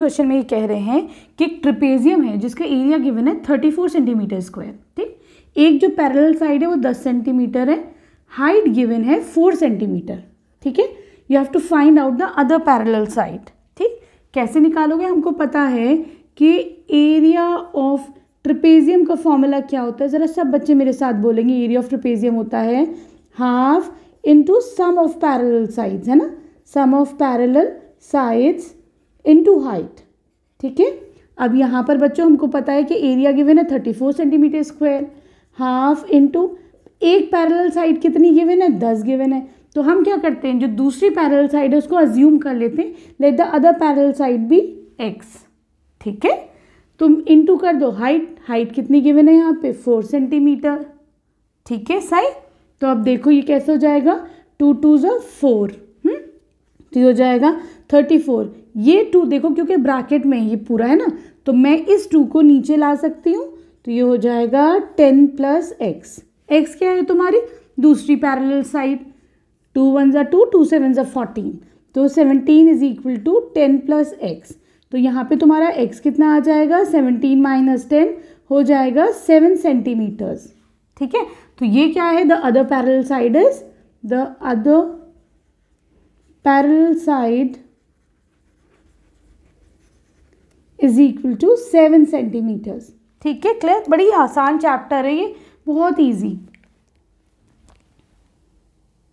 question में ये कह रहे हैं कि एक ट्रिपेजियम है जिसका एरिया गिवन है थर्टी फोर सेंटीमीटर स्क्वायर ठीक एक जो पैरेलल साइड है वो दस सेंटीमीटर है हाइट गिवन है फोर सेंटीमीटर ठीक है you have to find out the other parallel side ठीक कैसे निकालोगे हमको पता है कि एरिया ऑफ ट्रिपेजियम का फॉर्मूला क्या होता है ज़रा सब बच्चे मेरे साथ बोलेंगे एरिया ऑफ ट्रिपेजियम होता है half into sum of parallel sides है ना sum of parallel sides into height ठीक है अब यहाँ पर बच्चों हमको पता है कि एरिया गिवन है thirty four centimetre square half into एक पैरेलल साइड कितनी गिवन है दस गिवन है तो हम क्या करते हैं जो दूसरी पैरेलल साइड है उसको अज्यूम कर लेते हैं let the other parallel side भी एक्स ठीक है तुम टू कर दो हाइट हाइट कितनी गिवन है यहाँ पे फोर सेंटीमीटर ठीक है साइड तो अब देखो ये कैसे हो जाएगा टू टू जो फोर तो ये हो जाएगा थर्टी फोर ये टू देखो क्योंकि ब्रैकेट में ये पूरा है ना तो मैं इस टू को नीचे ला सकती हूँ तो ये हो जाएगा टेन प्लस एक्स एक्स क्या है तुम्हारी दूसरी पैरेलल साइड टू वन ज़ा टू टू सेवन ज़ा फोर्टीन तो seventeen is equal to ten plus x तो यहाँ पे तुम्हारा एक्स कितना आ जाएगा सेवनटीन माइनस टेन हो जाएगा सेवन सेंटीमीटर्स ठीक है तो ये क्या है the other parallel side is the other parallel side is equal to seven centimetres ठीक है क्लियर बड़ी आसान चैप्टर है ये बहुत ईजी